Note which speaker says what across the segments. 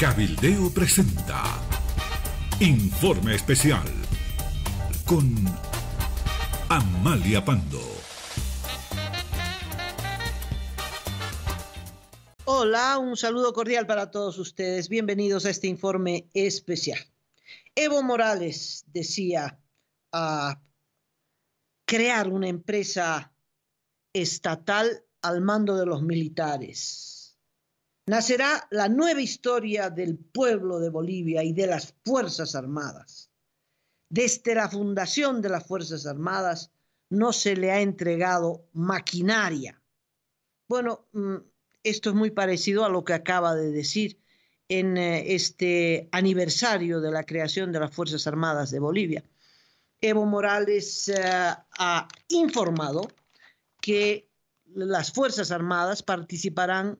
Speaker 1: Cabildeo presenta Informe Especial con Amalia Pando. Hola, un saludo cordial para todos ustedes. Bienvenidos a este informe especial. Evo Morales decía a ah, crear una empresa estatal al mando de los militares nacerá la nueva historia del pueblo de Bolivia y de las Fuerzas Armadas. Desde la fundación de las Fuerzas Armadas no se le ha entregado maquinaria. Bueno, mm, esto es muy parecido a lo que acaba de decir en eh, este aniversario de la creación de las Fuerzas Armadas de Bolivia. Evo Morales eh, ha informado que las Fuerzas Armadas participarán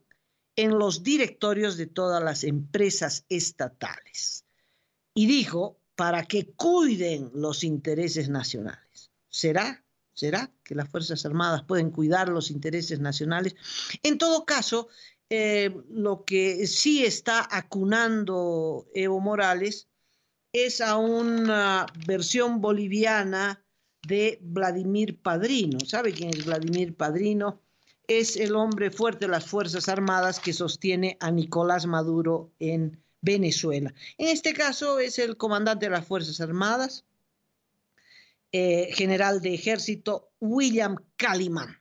Speaker 1: en los directorios de todas las empresas estatales y dijo para que cuiden los intereses nacionales. ¿Será? ¿Será que las Fuerzas Armadas pueden cuidar los intereses nacionales? En todo caso, eh, lo que sí está acunando Evo Morales es a una versión boliviana de Vladimir Padrino. ¿Sabe quién es Vladimir Padrino? es el hombre fuerte de las Fuerzas Armadas que sostiene a Nicolás Maduro en Venezuela. En este caso es el comandante de las Fuerzas Armadas, eh, general de ejército William Calimán,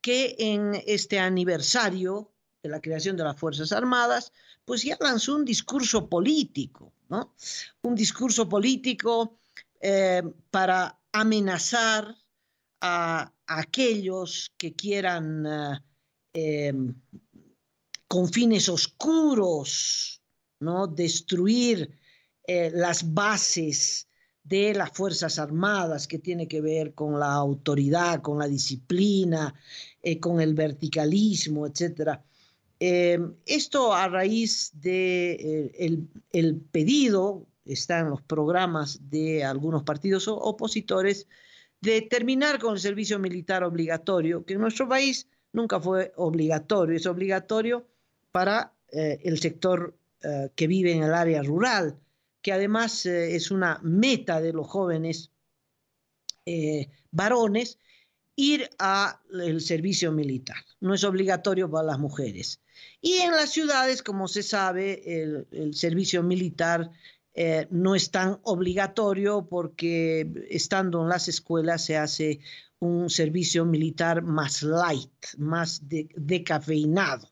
Speaker 1: que en este aniversario de la creación de las Fuerzas Armadas, pues ya lanzó un discurso político, ¿no? Un discurso político eh, para amenazar a aquellos que quieran ah, em, con fines oscuros ¿no? destruir eh, las bases de las Fuerzas Armadas, que tiene que ver con la autoridad, con la disciplina, eh, con el verticalismo, etc. Em, esto a raíz del de, eh, el pedido, está en los programas de algunos partidos opositores, de terminar con el servicio militar obligatorio, que en nuestro país nunca fue obligatorio, es obligatorio para eh, el sector eh, que vive en el área rural, que además eh, es una meta de los jóvenes varones ir al servicio militar, no es obligatorio para las mujeres. Y en las ciudades, como se sabe, el servicio militar eh, no es tan obligatorio porque estando en las escuelas se hace un servicio militar más light, más decafeinado.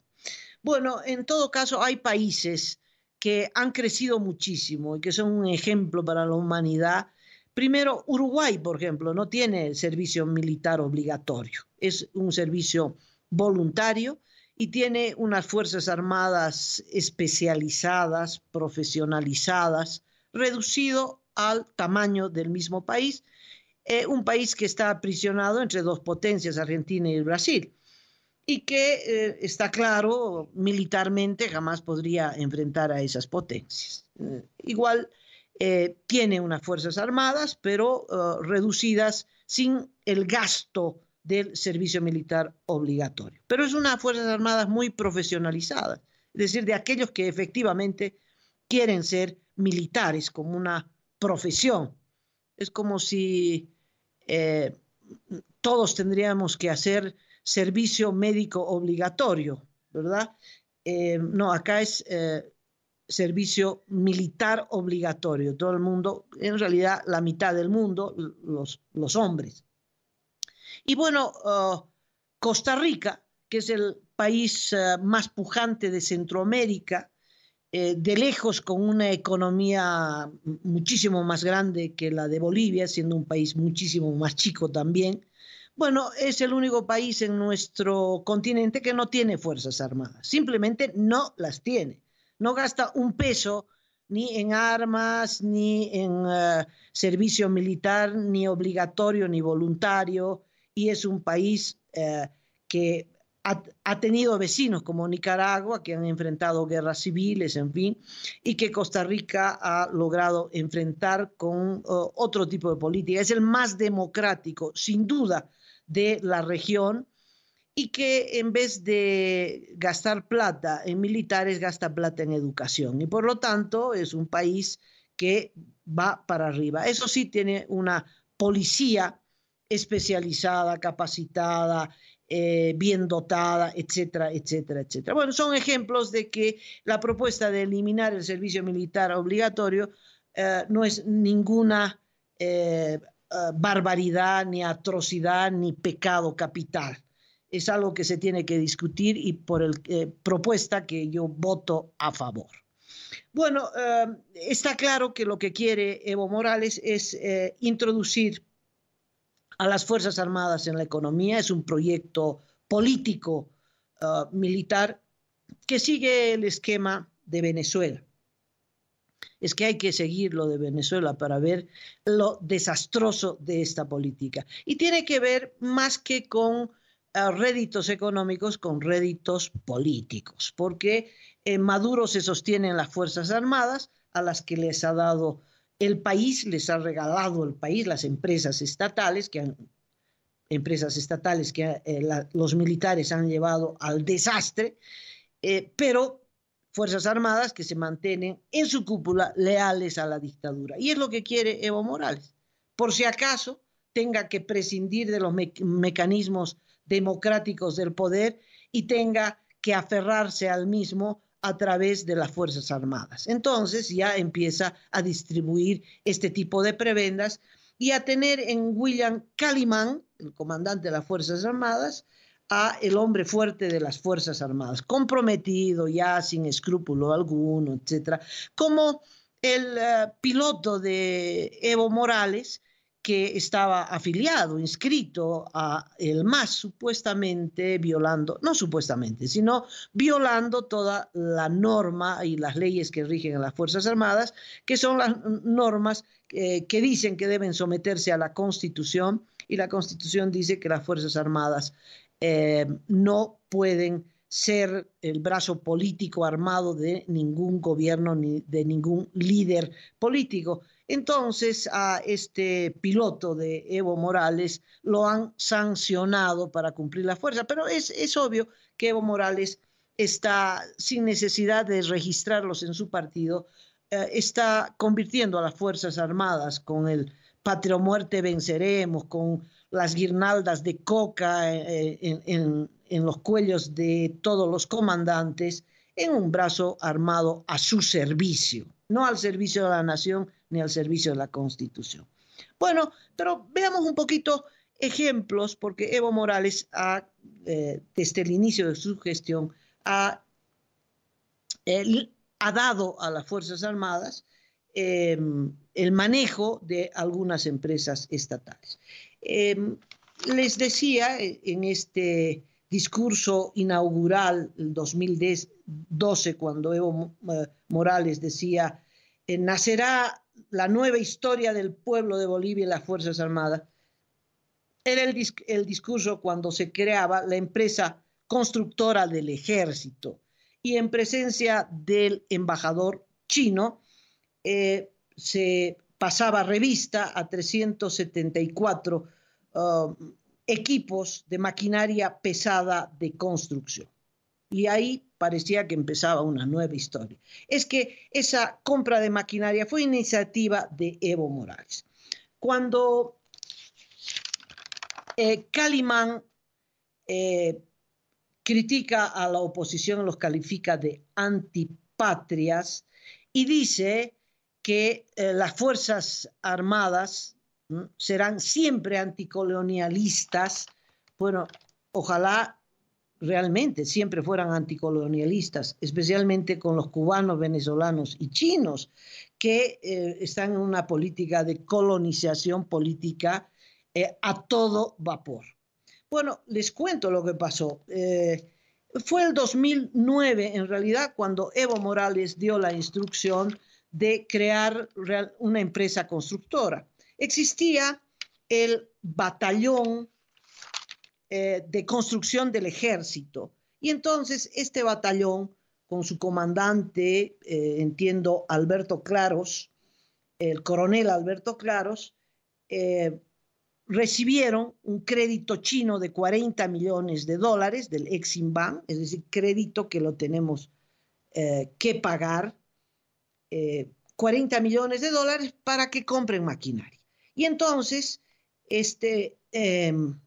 Speaker 1: Bueno, en todo caso hay países que han crecido muchísimo y que son un ejemplo para la humanidad. Primero, Uruguay, por ejemplo, no tiene servicio militar obligatorio, es un servicio voluntario, y tiene unas Fuerzas Armadas especializadas, profesionalizadas, reducido al tamaño del mismo país, eh, un país que está aprisionado entre dos potencias, Argentina y Brasil, y que eh, está claro, militarmente jamás podría enfrentar a esas potencias. Eh, igual tiene unas Fuerzas Armadas, pero reducidas sin el gasto del servicio militar obligatorio. Pero es una Fuerzas Armadas muy profesionalizada, es decir, de aquellos que efectivamente quieren ser militares como una profesión. Es como si eh, todos tendríamos que hacer servicio médico obligatorio, ¿verdad? Eh, no, acá es eh, servicio militar obligatorio. Todo el mundo, en realidad la mitad del mundo, los hombres y bueno, oh, Costa Rica, que es el país eh, más pujante de Centroamérica, eh, de lejos con una economía muchísimo más grande que la de Bolivia, siendo un país muchísimo más chico también, bueno, es el único país en nuestro continente que no tiene Fuerzas Armadas, simplemente no las tiene, no gasta un peso ni en armas, ni en eh, servicio militar, ni obligatorio, ni voluntario, y es un país eh, que ha, tenido vecinos como Nicaragua, que han enfrentado guerras civiles, en fin, y que Costa Rica ha logrado enfrentar con otro tipo de política. Es el más democrático, sin duda, de la región y que en vez de gastar plata en militares, gasta plata en educación. Y por lo tanto es un país que va para arriba. Eso sí tiene una policía especializada, capacitada, eh, bien dotada, etcétera, etcétera, etcétera. Bueno, son ejemplos de que la propuesta de eliminar el servicio militar obligatorio eh, no es ninguna eh, barbaridad, ni atrocidad, ni pecado capital. Es algo que se tiene que discutir y por el propuesta que yo voto a favor. Bueno, está claro que lo que quiere Evo Morales es introducir a las Fuerzas Armadas en la economía, es un proyecto político eh, militar que sigue el esquema de Venezuela. Es que hay que seguir lo de Venezuela para ver lo desastroso de esta política. Y tiene que ver más que con eh, réditos económicos, con réditos políticos, porque en eh, Maduro se sostienen las Fuerzas Armadas, a las que les ha dado el país les ha regalado, el país, las empresas estatales, que empresas estatales que eh, los militares han llevado al desastre, eh, pero Fuerzas Armadas que se mantienen en su cúpula leales a la dictadura. Y es lo que quiere Evo Morales. Por si acaso tenga que prescindir de los mecanismos democráticos del poder y tenga que aferrarse al mismo a través de las Fuerzas Armadas. Entonces ya empieza a distribuir este tipo de prebendas y a tener en William Calimán, el comandante de las Fuerzas Armadas, a el hombre fuerte de las Fuerzas Armadas, comprometido ya sin escrúpulo alguno, etcétera, como el eh, piloto de Evo Morales, que estaba afiliado, inscrito a el MAS, supuestamente violando, no supuestamente, sino violando toda la norma y las leyes que rigen a las Fuerzas Armadas, que son las normas eh, que dicen que deben someterse a la Constitución, y la Constitución dice que las Fuerzas Armadas eh, no pueden ser el brazo político armado de ningún gobierno ni de ningún líder político. Entonces a este piloto de Evo Morales lo han sancionado para cumplir la fuerza, pero es, es obvio que Evo Morales está sin necesidad de registrarlos en su partido, eh, está convirtiendo a las Fuerzas Armadas con el Patrio Muerte Venceremos, con las guirnaldas de coca eh, eh, en, los cuellos de todos los comandantes, en un brazo armado a su servicio, no al servicio de la nación ni al servicio de la Constitución. Bueno, pero veamos un poquito ejemplos, porque Evo Morales eh, desde el inicio de su gestión ha, dado a las Fuerzas Armadas em, el manejo de algunas empresas estatales. Em, les decía eh, en este discurso inaugural del 2012, cuando Evo eh, Morales decía, eh, nacerá la nueva historia del pueblo de Bolivia y las Fuerzas Armadas. Era el, discurso cuando se creaba la empresa constructora del ejército y en presencia del embajador chino se pasaba revista a 374 um, equipos de maquinaria pesada de construcción. Y ahí parecía que empezaba una nueva historia. Es que esa compra de maquinaria fue iniciativa de Evo Morales. Cuando eh, Calimán eh, critica a la oposición, los califica de antipatrias y dice que eh, las Fuerzas Armadas serán siempre anticolonialistas. Bueno, ojalá realmente siempre fueran anticolonialistas, especialmente con los cubanos, venezolanos y chinos, que eh, están en una política de colonización política eh, a todo vapor. Bueno, les cuento lo que pasó. fue el 2009, en realidad, cuando Evo Morales dio la instrucción de crear una empresa constructora. Existía el batallón eh, de construcción del ejército y entonces este batallón con su comandante, eh, entiendo, Alberto Claros, el coronel Alberto Claros, eh, recibieron un crédito chino de 40 millones de dólares del Eximbank, es decir, crédito que lo tenemos que pagar 40 eh, millones de dólares para que compren maquinaria. Y entonces este, em,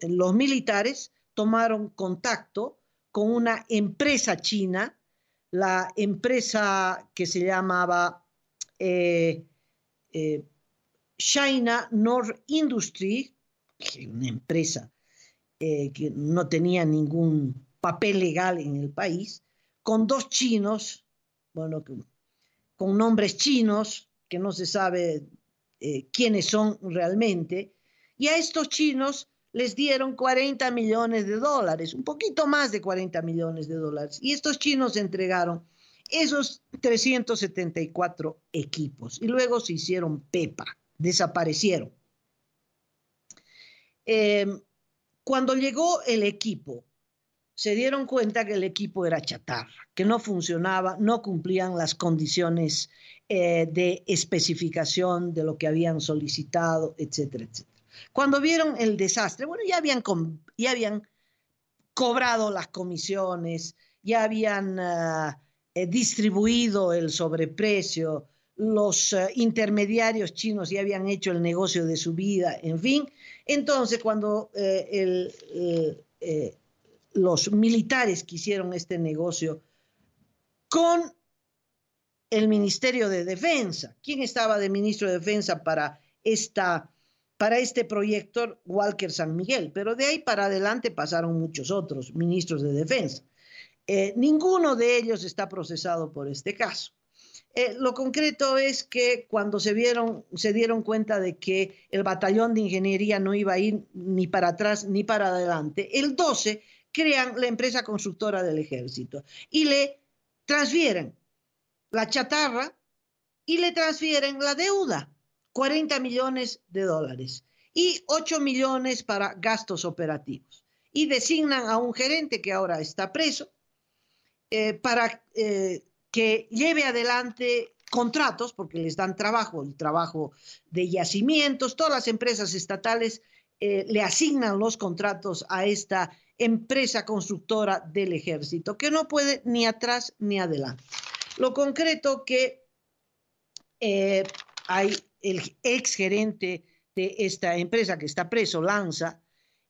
Speaker 1: los militares tomaron contacto con una empresa china, la empresa que se llamaba eh, eh, China North Industry, una empresa que no tenía ningún papel legal en el país, con dos chinos, bueno, con nombres chinos, que no se sabe eh, quiénes son realmente, y a estos chinos les dieron 40 millones de dólares, un poquito más de 40 millones de dólares, y estos chinos entregaron esos 374 equipos y luego se hicieron pepa, desaparecieron. Em, cuando llegó el equipo se dieron cuenta que el equipo era chatarra, que no funcionaba, no cumplían las condiciones eh, de especificación de lo que habían solicitado, etcétera, etcétera. Cuando vieron el desastre, bueno, ya habían, ya habían cobrado las comisiones, ya habían ah, eh, distribuido el sobreprecio, los ah, intermediarios chinos ya habían hecho el negocio de su vida, en fin. Entonces, cuando eh, el los militares que hicieron este negocio con el Ministerio de Defensa. ¿Quién estaba de ministro de Defensa para, esta, para este proyecto? Walker San Miguel, pero de ahí para adelante pasaron muchos otros ministros de Defensa. Eh, ninguno de ellos está procesado por este caso. Eh, lo concreto es que cuando se vieron, se dieron cuenta de que el batallón de ingeniería no iba a ir ni para atrás ni para adelante, el 12 crean la empresa constructora del ejército y le transfieren la chatarra y le transfieren la deuda, 40 millones de dólares y 8 millones para gastos operativos. Y designan a un gerente que ahora está preso eh, para eh, que lleve adelante contratos, porque les dan trabajo, el trabajo de yacimientos, todas las empresas estatales eh, le asignan los contratos a esta empresa constructora del ejército, que no puede ni atrás ni adelante. Lo concreto que eh, hay el exgerente de esta empresa que está preso, Lanza,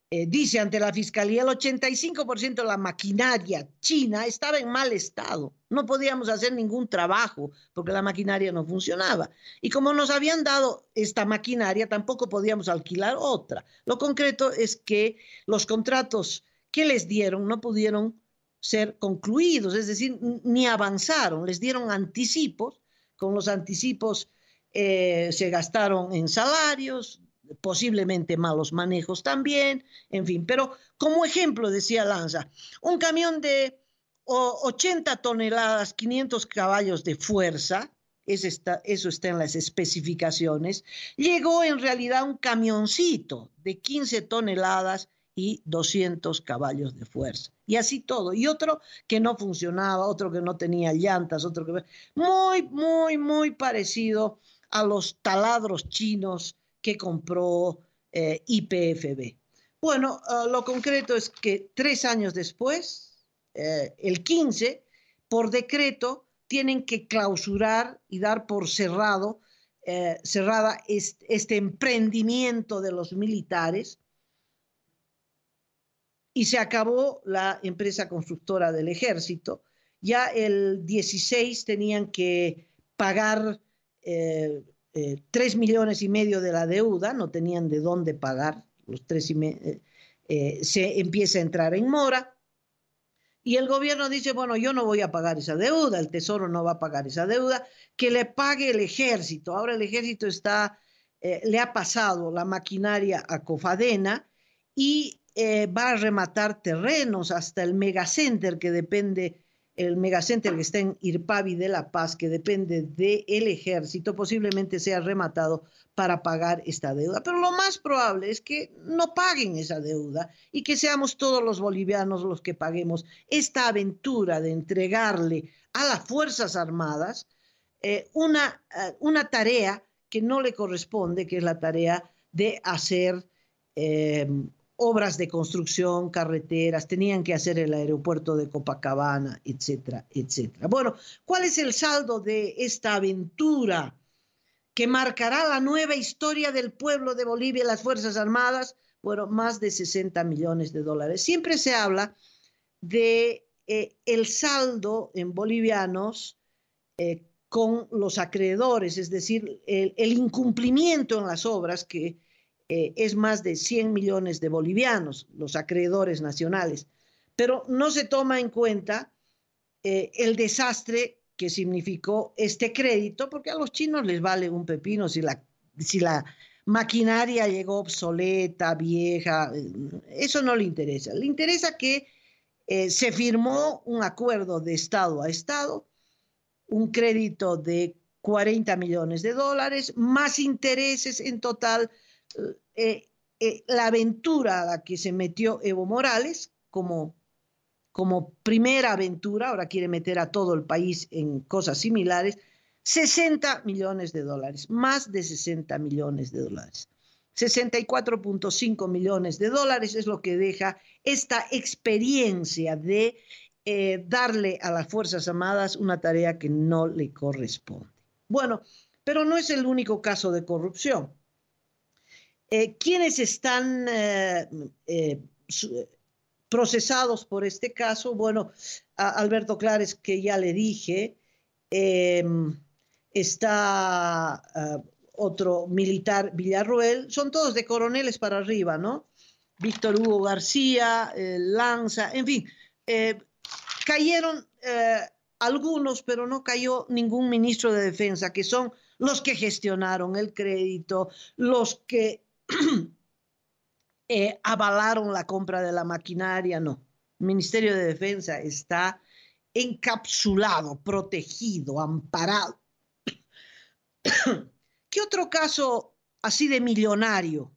Speaker 1: eh, dice ante la fiscalía, el 85% de la maquinaria china estaba en mal estado. No podíamos hacer ningún trabajo porque la maquinaria no funcionaba. Y como nos habían dado esta maquinaria, tampoco podíamos alquilar otra. Lo concreto es que los contratos ¿Qué les dieron no pudieron ser concluidos, es decir, ni avanzaron, les dieron anticipos, con los anticipos eh, se gastaron en salarios, posiblemente malos manejos también, en fin, pero como ejemplo decía Lanza, un camión de 80 toneladas, 500 caballos de fuerza, es está, eso está en las especificaciones, llegó en realidad un camioncito de 15 toneladas, y 200 caballos de fuerza. Y así todo. Y otro que no funcionaba, otro que no tenía llantas, otro que... Muy, muy, muy parecido a los taladros chinos que compró eh, IPFB. bueno, ah, lo concreto es que tres años después, eh, el 15, por decreto, tienen que clausurar y dar por cerrado, eh, cerrada este emprendimiento de los militares y se acabó la empresa constructora del ejército. Ya el 16 tenían que pagar eh, eh, tres 3 millones y medio de la deuda, no tenían de dónde pagar los tres y eh, se empieza a entrar en mora. Y el gobierno dice, bueno, yo no voy a pagar esa deuda, el Tesoro no va a pagar esa deuda, que le pague el ejército. Ahora el ejército está, le ha pasado la maquinaria a Cofadena y eh, va a rematar terrenos hasta el megacenter que depende, el megacenter que está en Irpavi de La Paz, que depende del ejército, posiblemente sea rematado para pagar esta deuda. Pero lo más probable es que no paguen esa deuda y que seamos todos los bolivianos los que paguemos esta aventura de entregarle a las Fuerzas Armadas eh, una, eh, una tarea que no le corresponde, que es la tarea de hacer obras de construcción, carreteras, tenían que hacer el aeropuerto de Copacabana, etcétera, etcétera. Bueno, ¿cuál es el saldo de esta aventura que marcará la nueva historia del pueblo de Bolivia y las Fuerzas Armadas? Bueno, más de 60 millones de dólares. Siempre se habla de eh, el saldo en bolivianos eh, con los acreedores, es decir, el incumplimiento en las obras que eh, es más de 100 millones de bolivianos, los acreedores nacionales, pero no se toma en cuenta eh, el desastre que significó este crédito, porque a los chinos les vale un pepino si la, si la maquinaria llegó obsoleta, vieja, eh, eso no le interesa. Le interesa que se firmó un acuerdo de Estado a Estado, un crédito de 40 millones de dólares, más intereses en total eh, eh, la aventura a la que se metió Evo Morales como, como primera aventura, ahora quiere meter a todo el país en cosas similares, 60 millones de dólares, más de 60 millones de dólares. 64.5 millones de dólares es lo que deja esta experiencia de eh, darle a las Fuerzas Armadas una tarea que no le corresponde. Bueno, pero no es el único caso de corrupción. Eh, ¿Quiénes quienes están eh, eh, procesados por este caso, bueno, Alberto Clares, que ya le dije, em, está ah, otro militar, Villarruel, son todos de coroneles para arriba, ¿no? Víctor Hugo García, Lanza, en fin, cayeron algunos, pero no cayó ningún ministro de defensa, que son los que gestionaron el crédito, los que Eh, avalaron la compra de la maquinaria, no. El Ministerio de Defensa está encapsulado, protegido, amparado. ¿Qué otro caso así de millonario?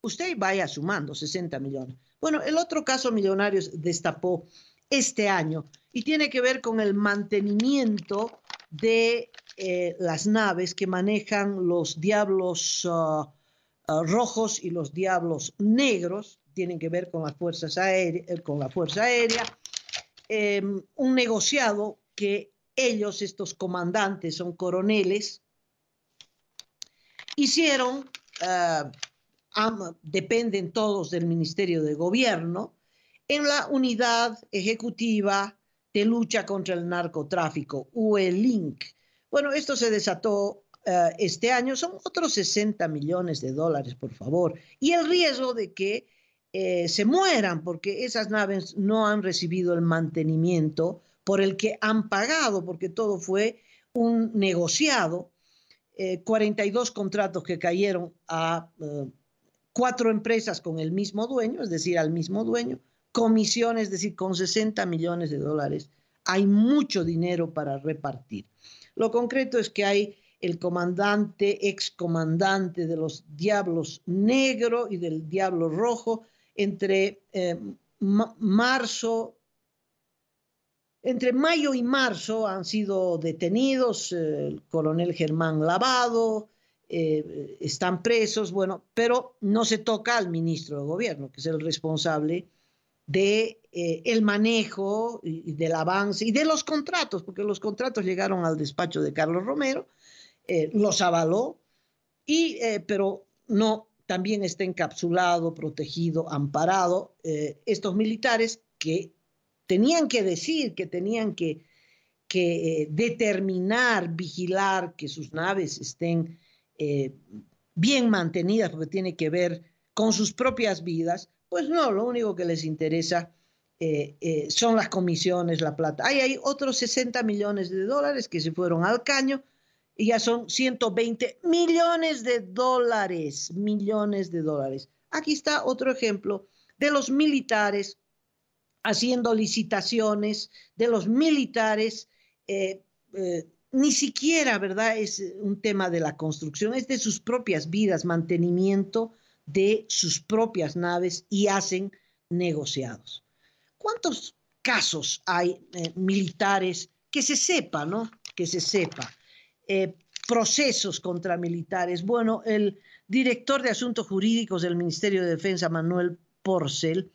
Speaker 1: Usted vaya sumando 60 millones. Bueno, el otro caso millonario destapó este año y tiene que ver con el mantenimiento de eh, las naves que manejan los diablos ah, Ah, rojos y los diablos negros, tienen que ver con, las fuerzas eh, con la Fuerza Aérea, em, un negociado que ellos, estos comandantes, son coroneles, hicieron, ah, dependen todos del Ministerio de Gobierno, en la unidad ejecutiva de lucha contra el narcotráfico, UELINC. Bueno, esto se desató eh, este año son otros 60 millones de dólares, por favor, y el riesgo de que eh, se mueran porque esas naves no han recibido el mantenimiento por el que han pagado, porque todo fue un negociado. 42 eh, contratos que cayeron a cuatro empresas con el mismo dueño, es decir, al mismo dueño, comisiones, es decir, con 60 millones de dólares. Hay mucho dinero para repartir. Lo concreto es que hay el comandante, excomandante de los Diablos Negro y del Diablo Rojo, entre eh, marzo entre mayo y marzo han sido detenidos eh, el coronel Germán Lavado, eh, están presos, bueno, pero no se toca al ministro de gobierno, que es el responsable de el manejo y del avance y de los contratos, porque los contratos llegaron al despacho de Carlos Romero eh, los avaló, y, eh, pero no, también está encapsulado, protegido, amparado eh, estos militares que tenían que decir, que tenían que, determinar, vigilar que sus naves estén bien mantenidas, porque tiene que ver con sus propias vidas, pues no, lo único que les interesa son las comisiones, la plata. Ahí hay otros 60 millones de dólares que se fueron al caño y ya son 120 millones de dólares, millones de dólares. Aquí está otro ejemplo de los militares haciendo licitaciones, de los militares, eh, eh, ni siquiera, ¿verdad? Es un tema de la construcción, es de sus propias vidas, mantenimiento de sus propias naves y hacen negociados. ¿Cuántos casos hay eh, militares que se sepa, ¿no? Que se sepa. Eh, procesos contra militares. Bueno, el director de Asuntos Jurídicos del Ministerio de Defensa, Manuel Porcel,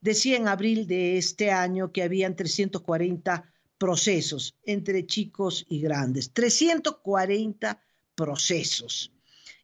Speaker 1: decía en abril de este año que habían 340 procesos entre chicos y grandes. 340 procesos.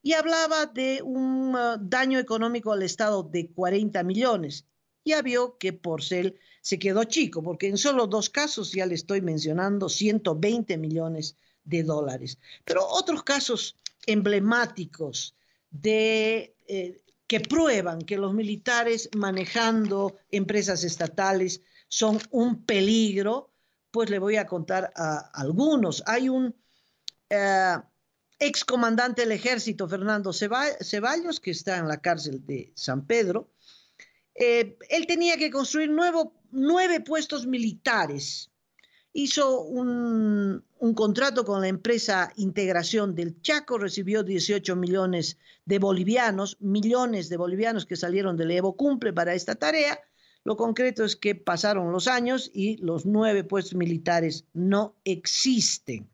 Speaker 1: Y hablaba de un eh, daño económico al Estado de 40 millones. Ya vio que Porcel se quedó chico, porque en solo dos casos, ya le estoy mencionando, 120 millones dólares. Pero otros casos emblemáticos de, eh, que prueban que los militares manejando empresas estatales son un peligro, pues le voy a contar a algunos. Hay un eh, excomandante del ejército, Fernando Ceballos, que está en la cárcel de San Pedro. Eh, él tenía que construir nuevo, nueve puestos militares hizo un, contrato con la empresa Integración del Chaco, recibió 18 millones de bolivianos, millones de bolivianos que salieron del Evo Cumple para esta tarea. Lo concreto es que pasaron los años y los nueve puestos militares no existen.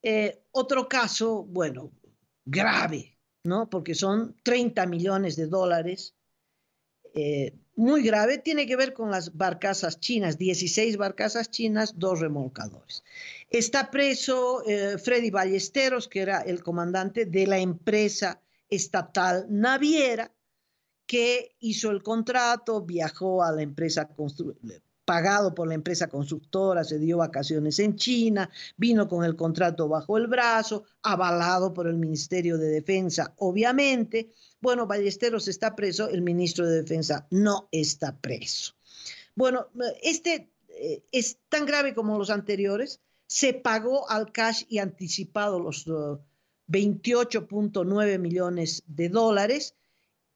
Speaker 1: Eh, otro caso, bueno, grave, ¿no? Porque son 30 millones de dólares eh, muy grave tiene que ver con las barcazas chinas, 16 barcazas chinas, dos remolcadores. Está preso eh, Freddy Ballesteros, que era el comandante de la empresa estatal naviera, que hizo el contrato, viajó a la empresa pagado por la empresa constructora, se dio vacaciones en China, vino con el contrato bajo el brazo, avalado por el Ministerio de Defensa, obviamente. Bueno, Ballesteros está preso, el ministro de Defensa no está preso. Bueno, este eh, es tan grave como los anteriores. Se pagó al cash y anticipado los 28.9 uh, millones de dólares.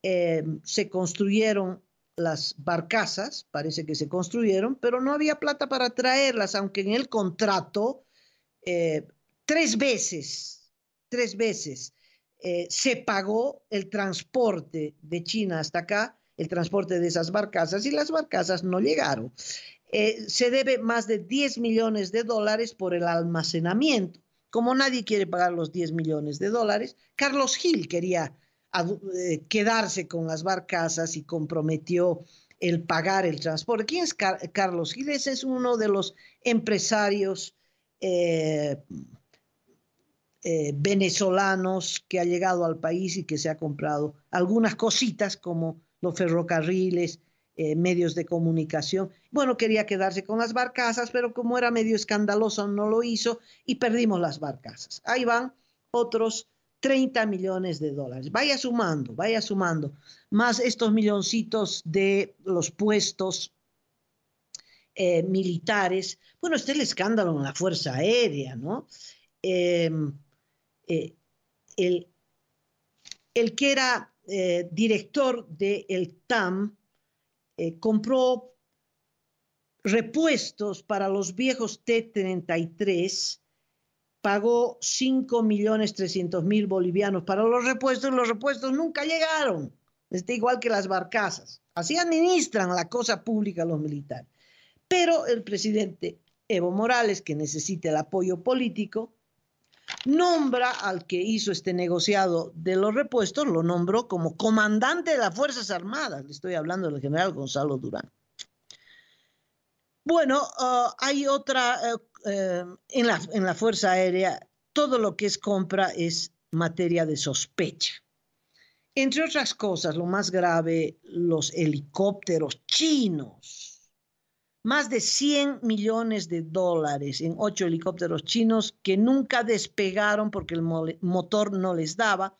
Speaker 1: Eh, se construyeron las barcazas, parece que se construyeron, pero no había plata para traerlas, aunque en el contrato eh, tres veces, tres veces eh, se pagó el transporte de China hasta acá, el transporte de esas barcazas, y las barcazas no llegaron. Eh, se debe más de 10 millones de dólares por el almacenamiento. Como nadie quiere pagar los 10 millones de dólares, Carlos Gil quería a, eh, quedarse con las barcazas y comprometió el pagar el transporte. ¿Quién es Carlos Giles? Es uno de los empresarios eh, eh, venezolanos que ha llegado al país y que se ha comprado algunas cositas como los ferrocarriles, medios de comunicación. Bueno, quería quedarse con las barcazas, pero como era medio escandaloso no lo hizo y perdimos las barcazas. Ahí van otros 30 millones de dólares. Vaya sumando, vaya sumando, más estos milloncitos de los puestos eh, militares. Bueno, este es el escándalo en la Fuerza Aérea, ¿no? Em, eh, el, que era eh, director del TAM compró repuestos para los viejos T-33 pagó 5.300.000 bolivianos para los repuestos, los repuestos nunca llegaron. Está igual que las barcazas. Así administran la cosa pública los militares. Pero el presidente Evo Morales, que necesita el apoyo político, nombra al que hizo este negociado de los repuestos, lo nombró como comandante de las Fuerzas Armadas. Le estoy hablando del general Gonzalo Durán. Bueno, ah, hay otra eh, Em, en, la, en la Fuerza Aérea todo lo que es compra es materia de sospecha. Entre otras cosas, lo más grave, los helicópteros chinos. Más de 100 millones de dólares en ocho helicópteros chinos que nunca despegaron porque el motor no les daba.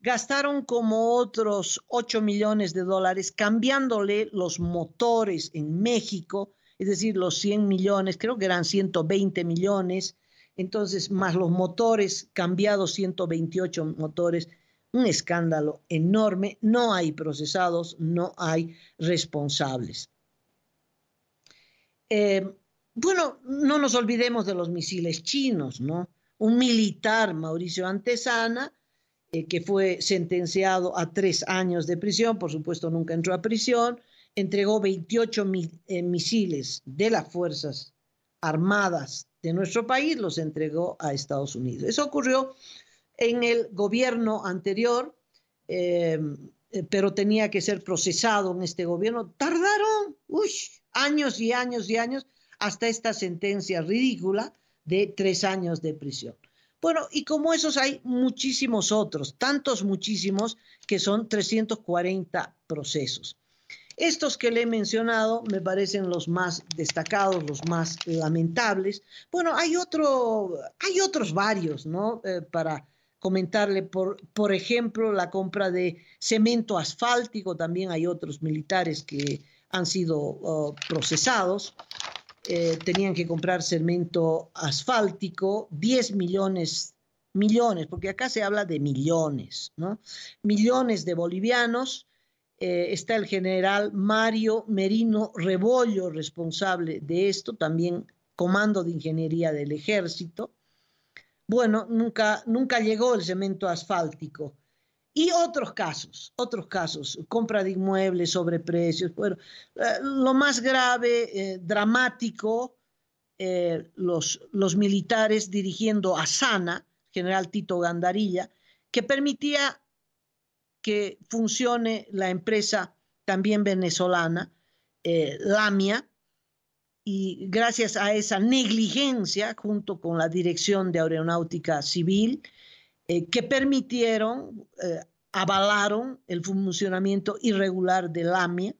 Speaker 1: Gastaron como otros 8 millones de dólares cambiándole los motores en México es decir, los 100 millones, creo que eran 120 millones, entonces, más los motores, cambiados 128 motores, un escándalo enorme, no hay procesados, no hay responsables. Eh, bueno, no nos olvidemos de los misiles chinos, ¿no? Un militar, Mauricio Antesana, eh, que fue sentenciado a tres años de prisión, por supuesto nunca entró a prisión, entregó 28 eh, misiles de las Fuerzas Armadas de nuestro país, los entregó a Estados Unidos. Eso ocurrió en el gobierno anterior, em, eh, pero tenía que ser procesado en este gobierno. Tardaron años y años y años hasta esta sentencia ridícula de tres años de prisión. Bueno, y como esos hay muchísimos otros, tantos muchísimos que son 340 procesos. Estos que le he mencionado me parecen los más destacados, los más lamentables. Bueno, hay, otro, hay otros varios, ¿no? Eh, para comentarle, por, ejemplo, la compra de cemento asfáltico, también hay otros militares que han sido oh, procesados. Eh, tenían que comprar cemento asfáltico, 10 millones, millones, porque acá se habla de millones, ¿no? Millones de bolivianos eh, está el general Mario Merino Rebollo, responsable de esto, también comando de ingeniería del ejército. Bueno, nunca, nunca llegó el cemento asfáltico. Y otros casos, otros casos, compra de inmuebles, sobreprecios. Bueno, eh, lo más grave, eh, dramático, los, los militares dirigiendo a Sana, general Tito Gandarilla, que permitía que funcione la empresa también venezolana, eh, Lamia, y gracias a esa negligencia, junto con la Dirección de Aeronáutica Civil, eh, que permitieron, eh, avalaron el funcionamiento irregular de Lamia,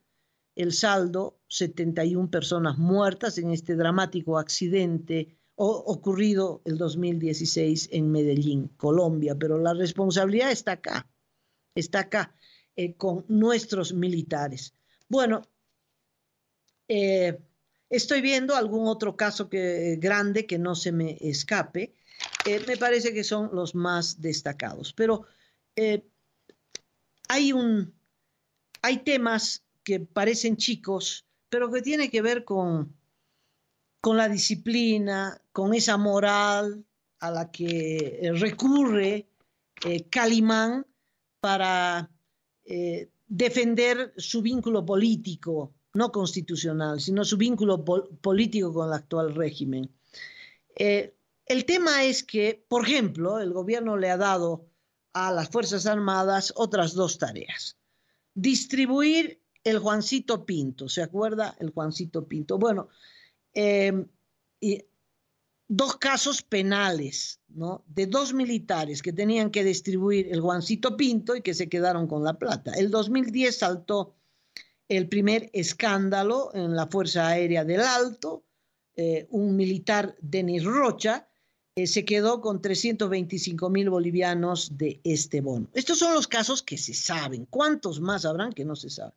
Speaker 1: el saldo, 71 personas muertas en este dramático accidente ocurrido el 2016 en Medellín, Colombia, pero la responsabilidad está acá está acá eh, con nuestros militares. Bueno, eh, estoy viendo algún otro caso que, grande que no se me escape. Eh, me parece que son los más destacados, pero hay, un, hay temas que parecen chicos, pero que tienen que ver con, con la disciplina, con esa moral a la que recurre Calimán para eh, defender su vínculo político, no constitucional, sino su vínculo político con el actual régimen. Eh, el tema es que, por ejemplo, el gobierno le ha dado a las Fuerzas Armadas otras dos tareas. Distribuir el Juancito Pinto, ¿se acuerda? El Juancito Pinto. Bueno, eh, y dos casos penales, ¿no? De dos militares que tenían que distribuir el guancito Pinto y que se quedaron con la plata. El 2010 saltó el primer escándalo en la Fuerza Aérea del Alto. Eh, un militar, Denis Rocha, eh, se quedó con 325 mil bolivianos de este bono. Estos son los casos que se saben. ¿Cuántos más habrán que no se saben?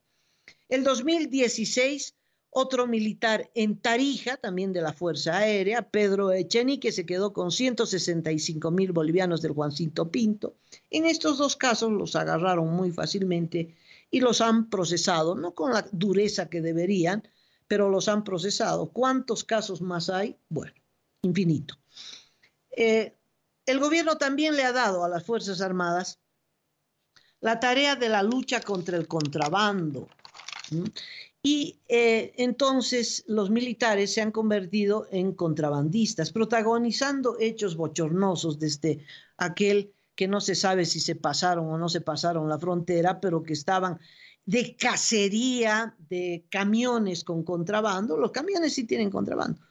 Speaker 1: El 2016 otro militar en Tarija, también de la Fuerza Aérea, Pedro Echeni, que se quedó con 165 mil bolivianos del Juancito Pinto. En estos dos casos los agarraron muy fácilmente y los han procesado, no con la dureza que deberían, pero los han procesado. ¿Cuántos casos más hay? Bueno, infinito. Eh, el gobierno también le ha dado a las Fuerzas Armadas la tarea de la lucha contra el contrabando. Y eh, entonces los militares se han convertido en contrabandistas, protagonizando hechos bochornosos desde aquel que no se sabe si se pasaron o no se pasaron la frontera, pero que estaban de cacería de camiones con contrabando. Los camiones sí tienen contrabando,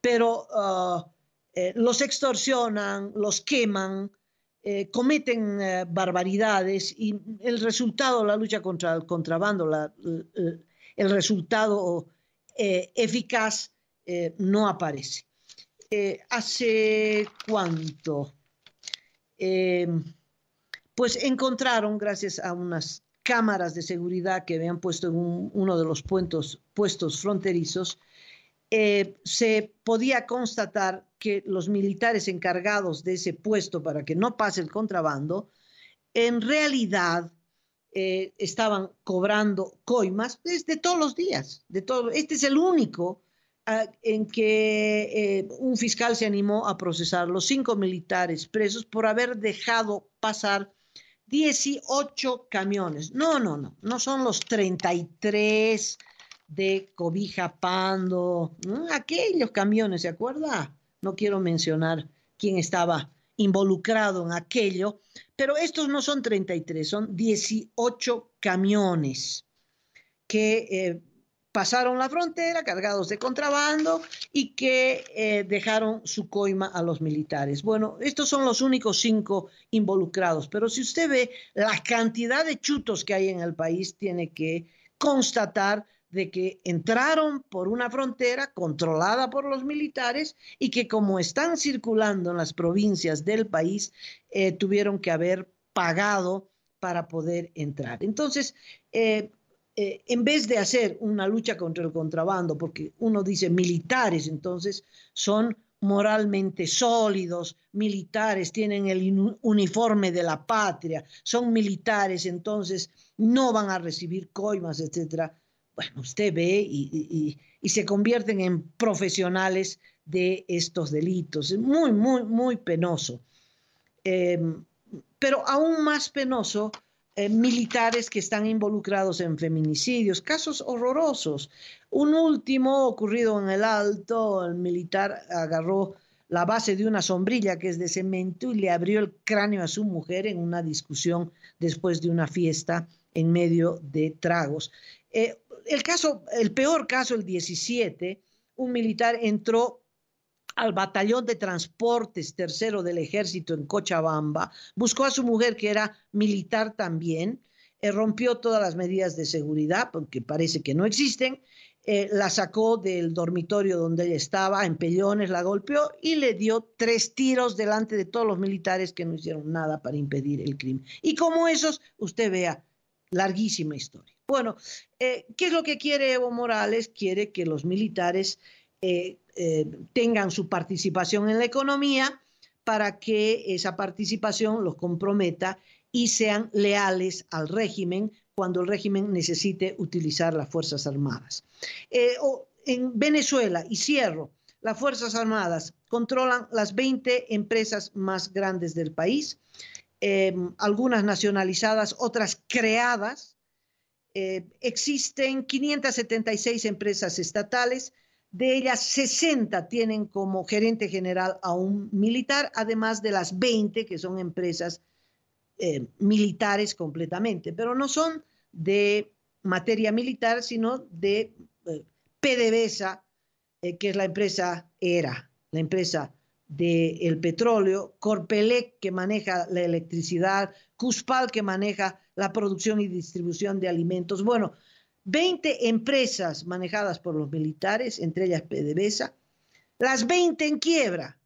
Speaker 1: pero ah, eh, los extorsionan, los queman, eh, cometen barbaridades y el resultado de la lucha contra el contrabando, la, el resultado eh, eficaz eh, no aparece. Eh, ¿Hace cuánto? pues encontraron, gracias a unas cámaras de seguridad que habían puesto en uno de los puestos fronterizos, se podía constatar que los militares encargados de ese puesto para que no pase el contrabando, en realidad eh, estaban cobrando coimas desde todos los días. De todo, este es el único ah, en que eh, un fiscal se animó a procesar los cinco militares presos por haber dejado pasar 18 camiones. No, no, no, no son los 33 de Cobija Pando, aquellos camiones, ¿se acuerda? No quiero mencionar quién estaba involucrado en aquello, pero estos no son 33, son 18 camiones que eh, pasaron la frontera cargados de contrabando y que eh, dejaron su coima a los militares. Bueno, estos son los únicos cinco involucrados, pero si usted ve la cantidad de chutos que hay en el país, tiene que constatar de que entraron por una frontera controlada por los militares y que como están circulando en las provincias del país, eh, tuvieron que haber pagado para poder entrar. Entonces, eh, eh, en vez de hacer una lucha contra el contrabando, porque uno dice militares, entonces son moralmente sólidos, militares, tienen el uniforme de la patria, son militares, entonces no van a recibir coimas, etcétera bueno, usted ve y, se convierten en profesionales de estos delitos. muy, muy, muy penoso. Em, pero aún más penoso, eh, militares que están involucrados en feminicidios, casos horrorosos. Un último ocurrido en el Alto, el militar agarró la base de una sombrilla que es de cemento y le abrió el cráneo a su mujer en una discusión después de una fiesta en medio de tragos. Eh, el caso, el peor caso, el 17, un militar entró al batallón de transportes tercero del ejército en Cochabamba, buscó a su mujer que era militar también, eh, rompió todas las medidas de seguridad, porque parece que no existen, eh, la sacó del dormitorio donde ella estaba, en pellones, la golpeó y le dio tres tiros delante de todos los militares que no hicieron nada para impedir el crimen. Y como esos, usted vea, larguísima historia. Bueno, eh, ¿qué es lo que quiere Evo Morales? Quiere que los militares eh, eh, tengan su participación en la economía para que esa participación los comprometa y sean leales al régimen cuando el régimen necesite utilizar las Fuerzas Armadas. en Venezuela, y cierro, las Fuerzas Armadas controlan las 20 empresas más grandes del país. Em, algunas nacionalizadas, otras creadas. Eh, existen 576 empresas estatales, de ellas 60 tienen como gerente general a un militar, además de las 20 que son empresas em, militares completamente, pero no son de materia militar, sino de eh, PDVSA, eh, que es la empresa ERA, la empresa del petróleo, Corpelec que maneja la electricidad, Cuspal que maneja la producción y distribución de alimentos. Bueno, 20 empresas manejadas por los militares, entre ellas PDVSA, las 20 en quiebra.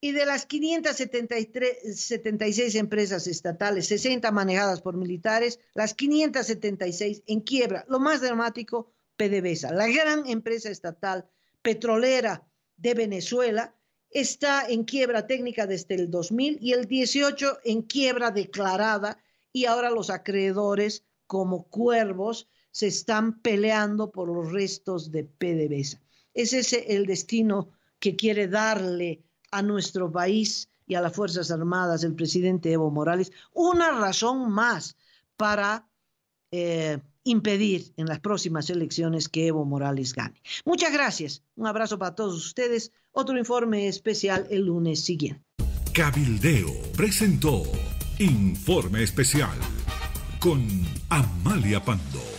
Speaker 1: Y de las 576 empresas estatales, 60 manejadas por militares, las 576 en quiebra. Lo más dramático, PDVSA, la gran empresa estatal petrolera de Venezuela, está en quiebra técnica desde el 2000 y el 18 en quiebra declarada y ahora los acreedores como cuervos se están peleando por los restos de PDVSA. Es el destino que quiere darle a nuestro país y a las Fuerzas Armadas el presidente Evo Morales una razón más para eh, impedir en las próximas elecciones que Evo Morales gane. Muchas gracias. Un abrazo para todos ustedes. Otro informe especial el lunes siguiente. Cabildeo presentó Informe Especial con Amalia Pando.